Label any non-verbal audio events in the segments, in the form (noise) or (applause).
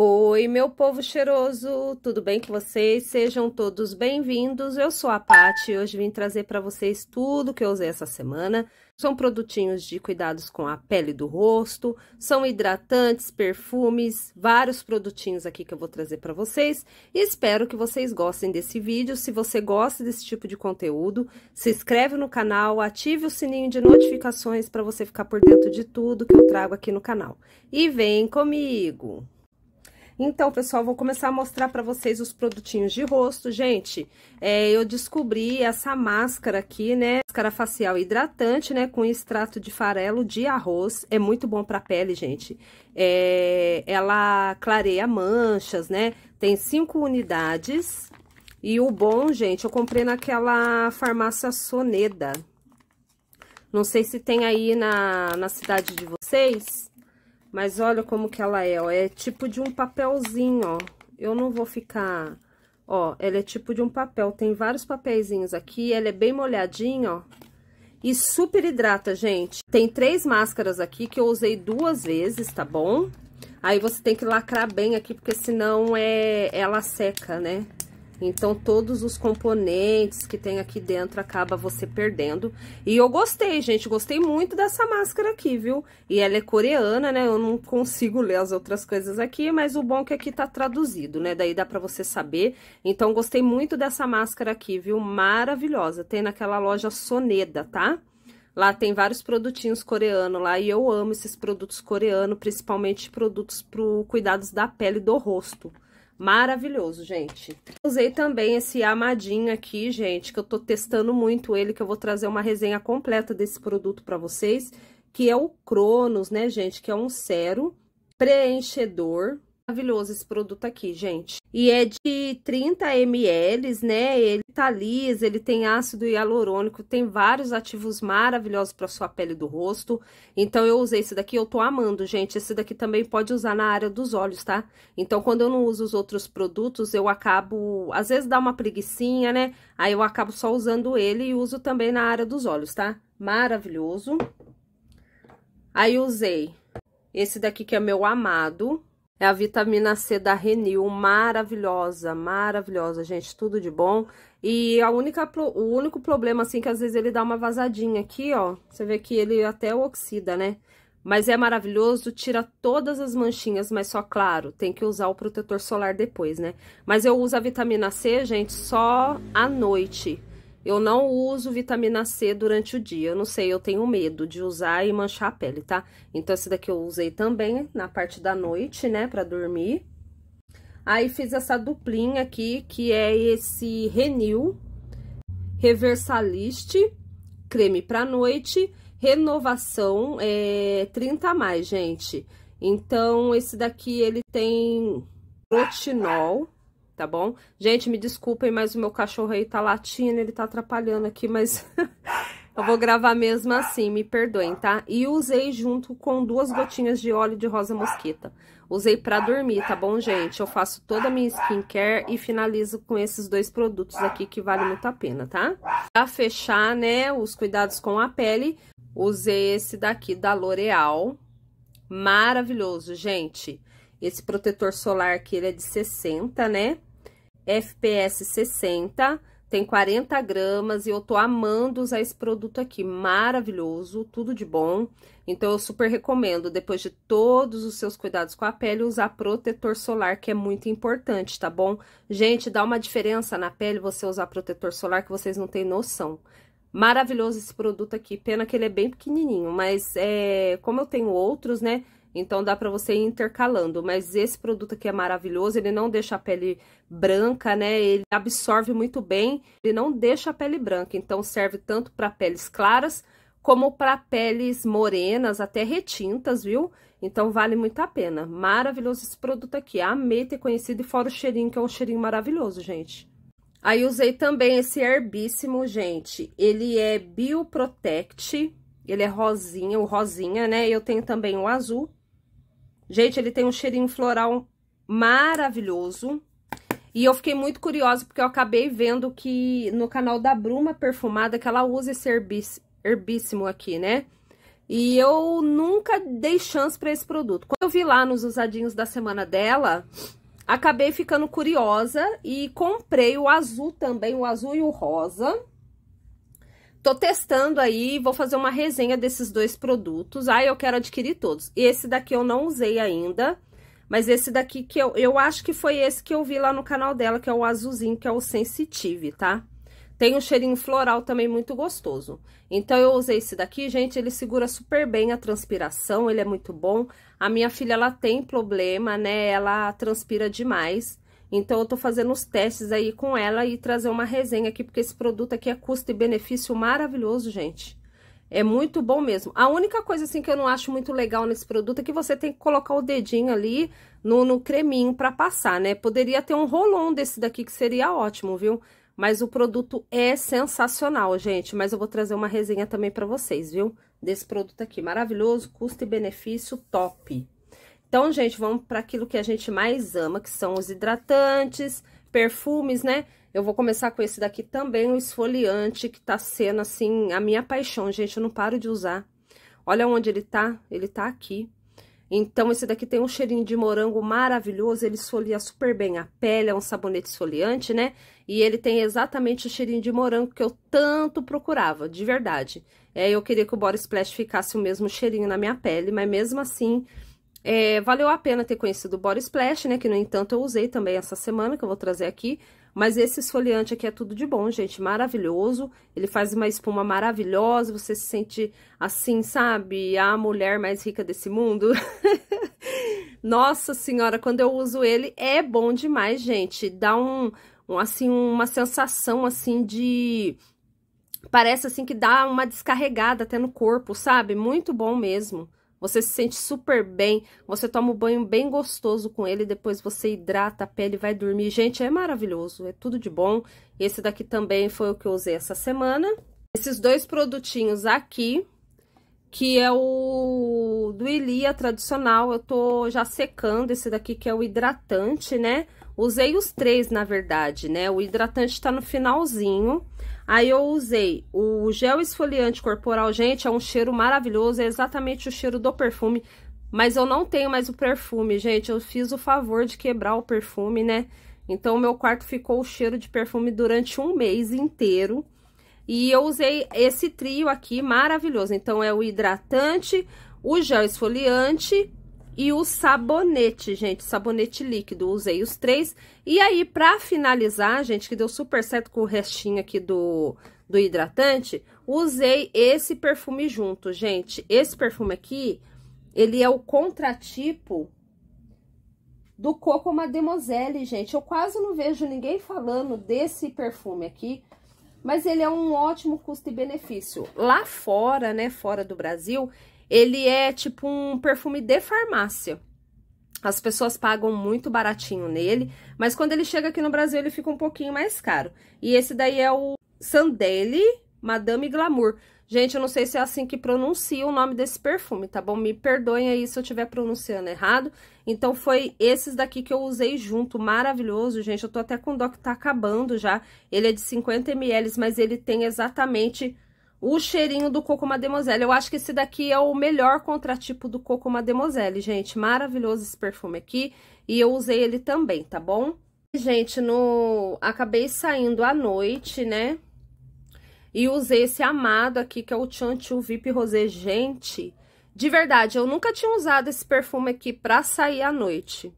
Oi, meu povo cheiroso, tudo bem com vocês? Sejam todos bem-vindos. Eu sou a Paty e hoje vim trazer para vocês tudo que eu usei essa semana. São produtinhos de cuidados com a pele do rosto, são hidratantes, perfumes, vários produtinhos aqui que eu vou trazer para vocês. E espero que vocês gostem desse vídeo. Se você gosta desse tipo de conteúdo, se inscreve no canal, ative o sininho de notificações para você ficar por dentro de tudo que eu trago aqui no canal. E vem comigo! Então, pessoal, vou começar a mostrar para vocês os produtinhos de rosto. Gente, é, eu descobri essa máscara aqui, né? Máscara facial hidratante, né? Com extrato de farelo de arroz. É muito bom para pele, gente. É, ela clareia manchas, né? Tem cinco unidades. E o bom, gente, eu comprei naquela farmácia Soneda. Não sei se tem aí na, na cidade de vocês. Mas olha como que ela é, ó. É tipo de um papelzinho, ó. Eu não vou ficar... Ó, ela é tipo de um papel. Tem vários papeizinhos aqui. Ela é bem molhadinha, ó. E super hidrata, gente. Tem três máscaras aqui que eu usei duas vezes, tá bom? Aí você tem que lacrar bem aqui, porque senão é, ela seca, né? Então, todos os componentes que tem aqui dentro acaba você perdendo. E eu gostei, gente, gostei muito dessa máscara aqui, viu? E ela é coreana, né? Eu não consigo ler as outras coisas aqui, mas o bom é que aqui tá traduzido, né? Daí dá pra você saber. Então, gostei muito dessa máscara aqui, viu? Maravilhosa. Tem naquela loja Soneda, tá? Lá tem vários produtinhos coreanos lá e eu amo esses produtos coreanos, principalmente produtos pro cuidados da pele e do rosto. Maravilhoso, gente. Usei também esse amadinho aqui, gente, que eu tô testando muito ele, que eu vou trazer uma resenha completa desse produto pra vocês, que é o Cronos, né, gente, que é um cero preenchedor, maravilhoso esse produto aqui, gente. E é de 30 ml, né? Ele tá liso, ele tem ácido hialurônico, tem vários ativos maravilhosos para sua pele do rosto. Então, eu usei esse daqui, eu tô amando, gente. Esse daqui também pode usar na área dos olhos, tá? Então, quando eu não uso os outros produtos, eu acabo... Às vezes dá uma preguiçinha, né? Aí, eu acabo só usando ele e uso também na área dos olhos, tá? Maravilhoso. Aí, usei esse daqui que é meu amado, é a vitamina C da Renil, maravilhosa, maravilhosa, gente, tudo de bom. E a única, o único problema, assim, que às vezes ele dá uma vazadinha aqui, ó, você vê que ele até oxida, né? Mas é maravilhoso, tira todas as manchinhas, mas só, claro, tem que usar o protetor solar depois, né? Mas eu uso a vitamina C, gente, só à noite, eu não uso vitamina C durante o dia, eu não sei, eu tenho medo de usar e manchar a pele, tá? Então, esse daqui eu usei também na parte da noite, né, pra dormir. Aí, fiz essa duplinha aqui, que é esse Renew Reversalist, creme pra noite, renovação é 30 a mais, gente. Então, esse daqui, ele tem rotinol tá bom? Gente, me desculpem, mas o meu cachorro aí tá latindo, ele tá atrapalhando aqui, mas (laughs) eu vou gravar mesmo assim, me perdoem, tá? E usei junto com duas gotinhas de óleo de rosa mosquita. Usei pra dormir, tá bom, gente? Eu faço toda a minha skincare e finalizo com esses dois produtos aqui que vale muito a pena, tá? Pra fechar, né, os cuidados com a pele, usei esse daqui da L'Oreal. Maravilhoso, gente! Esse protetor solar aqui, ele é de 60, né? FPS 60, tem 40 gramas e eu tô amando usar esse produto aqui, maravilhoso, tudo de bom. Então, eu super recomendo, depois de todos os seus cuidados com a pele, usar protetor solar, que é muito importante, tá bom? Gente, dá uma diferença na pele você usar protetor solar que vocês não têm noção. Maravilhoso esse produto aqui, pena que ele é bem pequenininho, mas é, como eu tenho outros, né, então, dá pra você ir intercalando. Mas esse produto aqui é maravilhoso, ele não deixa a pele branca, né? Ele absorve muito bem, ele não deixa a pele branca. Então, serve tanto para peles claras, como para peles morenas, até retintas, viu? Então, vale muito a pena. Maravilhoso esse produto aqui. Amei ter conhecido, e fora o cheirinho, que é um cheirinho maravilhoso, gente. Aí, usei também esse herbíssimo, gente. Ele é Bioprotect, ele é rosinha, o rosinha, né? Eu tenho também o azul. Gente, ele tem um cheirinho floral maravilhoso. E eu fiquei muito curiosa, porque eu acabei vendo que no canal da Bruma Perfumada, que ela usa esse herbis, herbíssimo aqui, né? E eu nunca dei chance para esse produto. Quando eu vi lá nos usadinhos da semana dela, acabei ficando curiosa e comprei o azul também, o azul e o rosa. Tô testando aí, vou fazer uma resenha desses dois produtos. Ah, eu quero adquirir todos. Esse daqui eu não usei ainda, mas esse daqui que eu, eu acho que foi esse que eu vi lá no canal dela, que é o azulzinho, que é o Sensitive, tá? Tem um cheirinho floral também muito gostoso. Então, eu usei esse daqui, gente, ele segura super bem a transpiração, ele é muito bom. A minha filha, ela tem problema, né? Ela transpira demais. Então, eu tô fazendo os testes aí com ela e trazer uma resenha aqui, porque esse produto aqui é custo e benefício maravilhoso, gente. É muito bom mesmo. A única coisa, assim, que eu não acho muito legal nesse produto é que você tem que colocar o dedinho ali no, no creminho pra passar, né? Poderia ter um rolão desse daqui que seria ótimo, viu? Mas o produto é sensacional, gente. Mas eu vou trazer uma resenha também pra vocês, viu? Desse produto aqui. Maravilhoso, custo e benefício top. Então, gente, vamos para aquilo que a gente mais ama, que são os hidratantes, perfumes, né? Eu vou começar com esse daqui também, o esfoliante, que tá sendo, assim, a minha paixão, gente. Eu não paro de usar. Olha onde ele tá, ele tá aqui. Então, esse daqui tem um cheirinho de morango maravilhoso, ele esfolia super bem a pele, é um sabonete esfoliante, né? E ele tem exatamente o cheirinho de morango que eu tanto procurava, de verdade. É, eu queria que o Body Splash ficasse o mesmo cheirinho na minha pele, mas mesmo assim, é, valeu a pena ter conhecido o Body Splash, né? Que, no entanto, eu usei também essa semana, que eu vou trazer aqui. Mas esse esfoliante aqui é tudo de bom, gente, maravilhoso. Ele faz uma espuma maravilhosa, você se sente assim, sabe? A mulher mais rica desse mundo. (laughs) Nossa senhora, quando eu uso ele, é bom demais, gente. Dá um, um assim, uma sensação, assim, de... Parece, assim, que dá uma descarregada até no corpo, sabe? Muito bom mesmo. Você se sente super bem, você toma um banho bem gostoso com ele, depois você hidrata a pele, vai dormir. Gente, é maravilhoso, é tudo de bom. Esse daqui também foi o que eu usei essa semana. Esses dois produtinhos aqui, que é o do Ilia tradicional, eu tô já secando esse daqui que é o hidratante, né? Usei os três, na verdade, né? O hidratante tá no finalzinho. Aí eu usei o gel esfoliante corporal, gente, é um cheiro maravilhoso, é exatamente o cheiro do perfume, mas eu não tenho mais o perfume, gente, eu fiz o favor de quebrar o perfume, né? Então, o meu quarto ficou o cheiro de perfume durante um mês inteiro. E eu usei esse trio aqui maravilhoso. Então, é o hidratante, o gel esfoliante e o sabonete, gente, sabonete líquido, usei os três. E aí, pra finalizar, gente, que deu super certo com o restinho aqui do, do hidratante, usei esse perfume junto, gente. Esse perfume aqui, ele é o contratipo do Coco Mademoiselle, gente. Eu quase não vejo ninguém falando desse perfume aqui, mas ele é um ótimo custo e benefício. Lá fora, né, fora do Brasil, ele é tipo um perfume de farmácia. As pessoas pagam muito baratinho nele, mas quando ele chega aqui no Brasil ele fica um pouquinho mais caro. E esse daí é o Sandele Madame Glamour. Gente, eu não sei se é assim que pronuncia o nome desse perfume, tá bom? Me perdoem aí se eu estiver pronunciando errado. Então, foi esses daqui que eu usei junto, maravilhoso, gente. Eu tô até com dó que tá acabando já. Ele é de 50ml, mas ele tem exatamente o cheirinho do coco mademoiselle. Eu acho que esse daqui é o melhor contratipo do coco mademoiselle, gente. Maravilhoso esse perfume aqui. E eu usei ele também, tá bom? Gente, no... acabei saindo à noite, né? E usei esse amado aqui, que é o Chantil VIP Rosé. Gente, de verdade, eu nunca tinha usado esse perfume aqui pra sair à noite.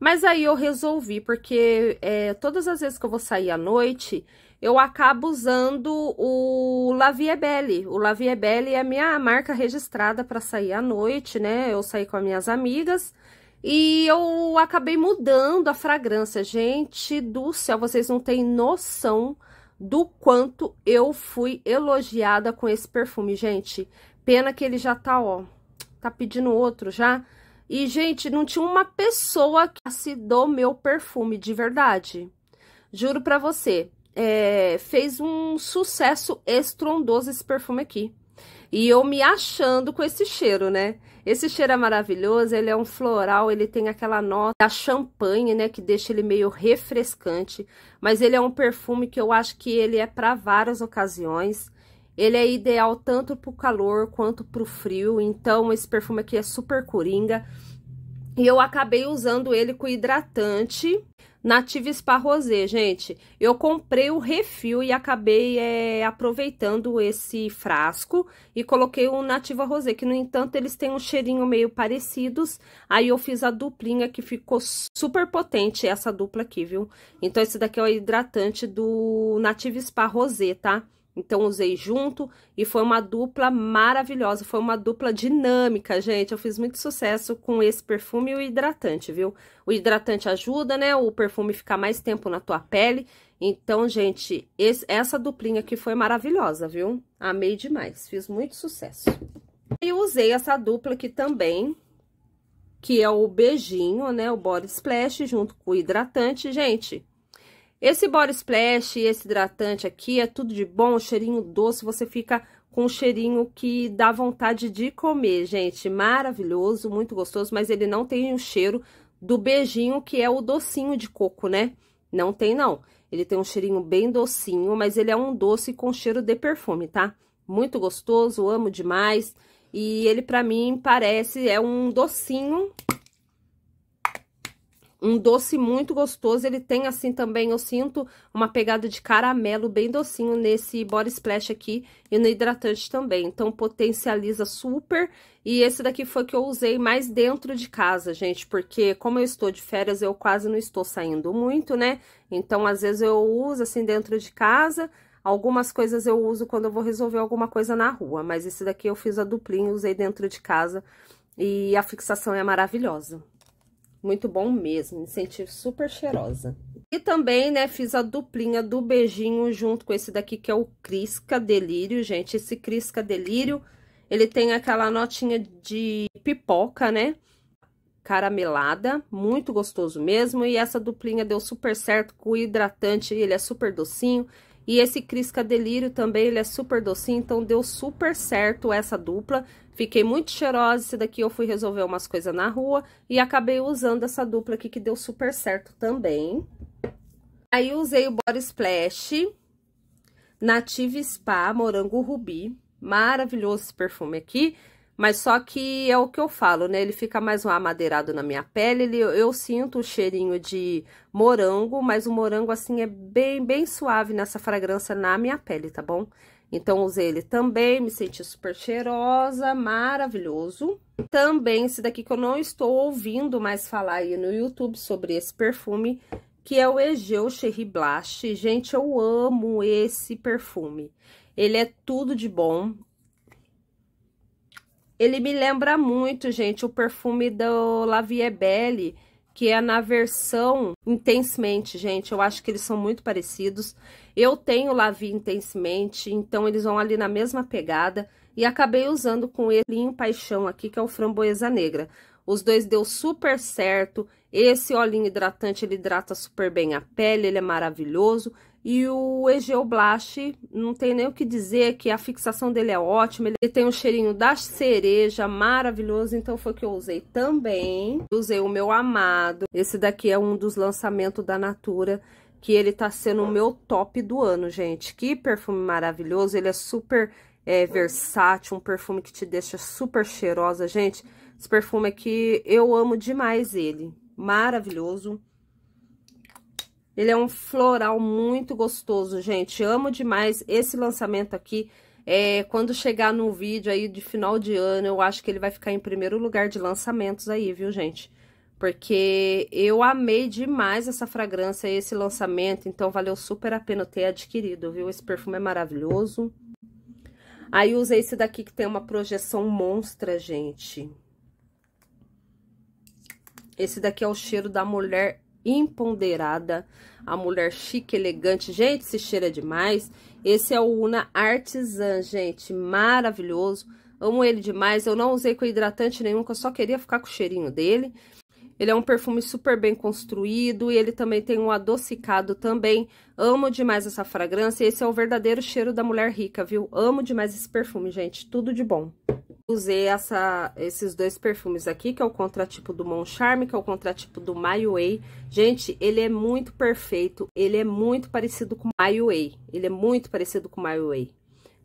Mas aí eu resolvi, porque é, todas as vezes que eu vou sair à noite, eu acabo usando o Belle. O Belle é a minha marca registrada para sair à noite, né? Eu saí com as minhas amigas e eu acabei mudando a fragrância. Gente do céu, vocês não têm noção do quanto eu fui elogiada com esse perfume, gente. Pena que ele já tá, ó, tá pedindo outro já. E, gente, não tinha uma pessoa que se do meu perfume, de verdade. Juro pra você é, fez um sucesso estrondoso esse perfume aqui. E eu me achando com esse cheiro, né? Esse cheiro é maravilhoso, ele é um floral, ele tem aquela nota da champanhe, né? Que deixa ele meio refrescante. Mas ele é um perfume que eu acho que ele é para várias ocasiões. Ele é ideal tanto para o calor quanto para o frio. Então, esse perfume aqui é super coringa. E eu acabei usando ele com hidratante Nativa Spa Rosé, gente. Eu comprei o refil e acabei é, aproveitando esse frasco e coloquei o Nativa Rosé, que no entanto eles têm um cheirinho meio parecidos. Aí eu fiz a duplinha que ficou super potente, essa dupla aqui, viu? Então esse daqui é o hidratante do Nativa Spa Rosé, tá? Então, usei junto e foi uma dupla maravilhosa, foi uma dupla dinâmica, gente. Eu fiz muito sucesso com esse perfume e o hidratante, viu? O hidratante ajuda, né? O perfume ficar mais tempo na tua pele. Então, gente, esse, essa duplinha aqui foi maravilhosa, viu? Amei demais, fiz muito sucesso. E usei essa dupla aqui também, que é o beijinho, né? O body splash junto com o hidratante. Gente, esse body splash, esse hidratante aqui, é tudo de bom, cheirinho doce, você fica com um cheirinho que dá vontade de comer, gente. Maravilhoso, muito gostoso, mas ele não tem o cheiro do beijinho, que é o docinho de coco, né? Não tem, não. Ele tem um cheirinho bem docinho, mas ele é um doce com cheiro de perfume, tá? Muito gostoso, amo demais. E ele, pra mim, parece, é um docinho um doce muito gostoso. Ele tem, assim, também, eu sinto uma pegada de caramelo bem docinho nesse Body Splash aqui e no hidratante também. Então, potencializa super. E esse daqui foi que eu usei mais dentro de casa, gente, porque como eu estou de férias, eu quase não estou saindo muito, né? Então, às vezes, eu uso, assim, dentro de casa... Algumas coisas eu uso quando eu vou resolver alguma coisa na rua, mas esse daqui eu fiz a duplinha, usei dentro de casa e a fixação é maravilhosa. Muito bom mesmo, me senti super cheirosa. E também, né, fiz a duplinha do beijinho junto com esse daqui, que é o Crisca Delírio, gente. Esse Crisca Delírio, ele tem aquela notinha de pipoca, né? Caramelada, muito gostoso mesmo. E essa duplinha deu super certo com o hidratante, ele é super docinho. E esse Crisca Delírio também, ele é super docinho, então deu super certo essa dupla. Fiquei muito cheirosa, esse daqui eu fui resolver umas coisas na rua e acabei usando essa dupla aqui que deu super certo também. Aí usei o Body Splash Native Spa Morango Rubi, maravilhoso esse perfume aqui. Mas só que é o que eu falo, né? Ele fica mais um amadeirado na minha pele. Ele, eu sinto o cheirinho de morango, mas o morango, assim, é bem, bem suave nessa fragrância na minha pele, tá bom? Então, usei ele também, me senti super cheirosa, maravilhoso. Também esse daqui que eu não estou ouvindo mais falar aí no YouTube sobre esse perfume, que é o Egeu Cherry Blast. Gente, eu amo esse perfume. Ele é tudo de bom, ele me lembra muito, gente, o perfume do La Vie Belle, que é na versão Intensamente, gente. Eu acho que eles são muito parecidos. Eu tenho La Vie Intensamente, então eles vão ali na mesma pegada. E acabei usando com ele em Paixão aqui, que é o Framboesa Negra. Os dois deu super certo. Esse olhinho hidratante, ele hidrata super bem a pele, ele é maravilhoso. E o Blast, não tem nem o que dizer, que a fixação dele é ótima, ele tem um cheirinho da cereja maravilhoso, então foi que eu usei também. Usei o meu amado, esse daqui é um dos lançamentos da Natura, que ele tá sendo o meu top do ano, gente. Que perfume maravilhoso, ele é super é, versátil, um perfume que te deixa super cheirosa, gente. Esse perfume aqui, eu amo demais ele, maravilhoso. Ele é um floral muito gostoso, gente. Amo demais esse lançamento aqui. É, quando chegar no vídeo aí de final de ano, eu acho que ele vai ficar em primeiro lugar de lançamentos aí, viu, gente? Porque eu amei demais essa fragrância, esse lançamento, então valeu super a pena ter adquirido, viu? Esse perfume é maravilhoso. Aí usei esse daqui que tem uma projeção monstra, gente. Esse daqui é o cheiro da mulher imponderada, a mulher chique, elegante. Gente, se cheira demais. Esse é o Una Artisan, gente, maravilhoso. Amo ele demais. Eu não usei com hidratante nenhum, que eu só queria ficar com o cheirinho dele. Ele é um perfume super bem construído e ele também tem um adocicado também. Amo demais essa fragrância. Esse é o verdadeiro cheiro da mulher rica, viu? Amo demais esse perfume, gente. Tudo de bom. Usei essa, esses dois perfumes aqui, que é o contratipo do Moncharme, que é o contratipo do My Way. Gente, ele é muito perfeito. Ele é muito parecido com My Way. Ele é muito parecido com My Way.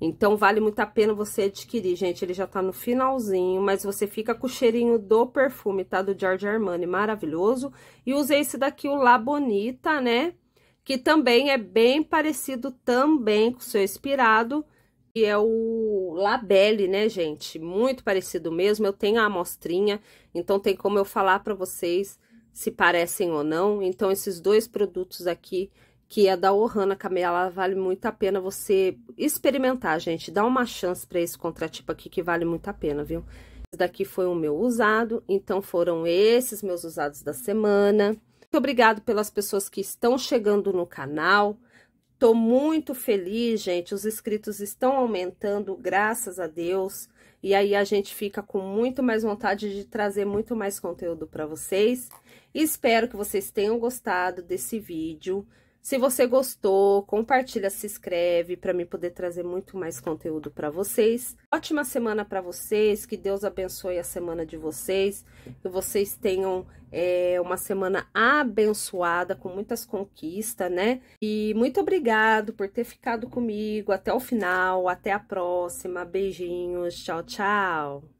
Então, vale muito a pena você adquirir, gente. Ele já tá no finalzinho, mas você fica com o cheirinho do perfume, tá? Do George Armani, maravilhoso. E usei esse daqui, o La Bonita, né? Que também é bem parecido também com o seu expirado, que é o Labelle, né, gente? Muito parecido mesmo. Eu tenho a amostrinha, então tem como eu falar para vocês se parecem ou não. Então, esses dois produtos aqui que é da Ohana Camela, vale muito a pena você experimentar, gente. Dá uma chance para esse contratipo aqui que vale muito a pena, viu? Esse daqui foi o meu usado, então foram esses meus usados da semana. Muito obrigado pelas pessoas que estão chegando no canal. Tô muito feliz, gente. Os inscritos estão aumentando, graças a Deus. E aí a gente fica com muito mais vontade de trazer muito mais conteúdo para vocês. Espero que vocês tenham gostado desse vídeo. Se você gostou, compartilha, se inscreve para mim poder trazer muito mais conteúdo para vocês. Ótima semana para vocês, que Deus abençoe a semana de vocês, que vocês tenham é, uma semana abençoada, com muitas conquistas, né? E muito obrigado por ter ficado comigo até o final, até a próxima, beijinhos, tchau, tchau!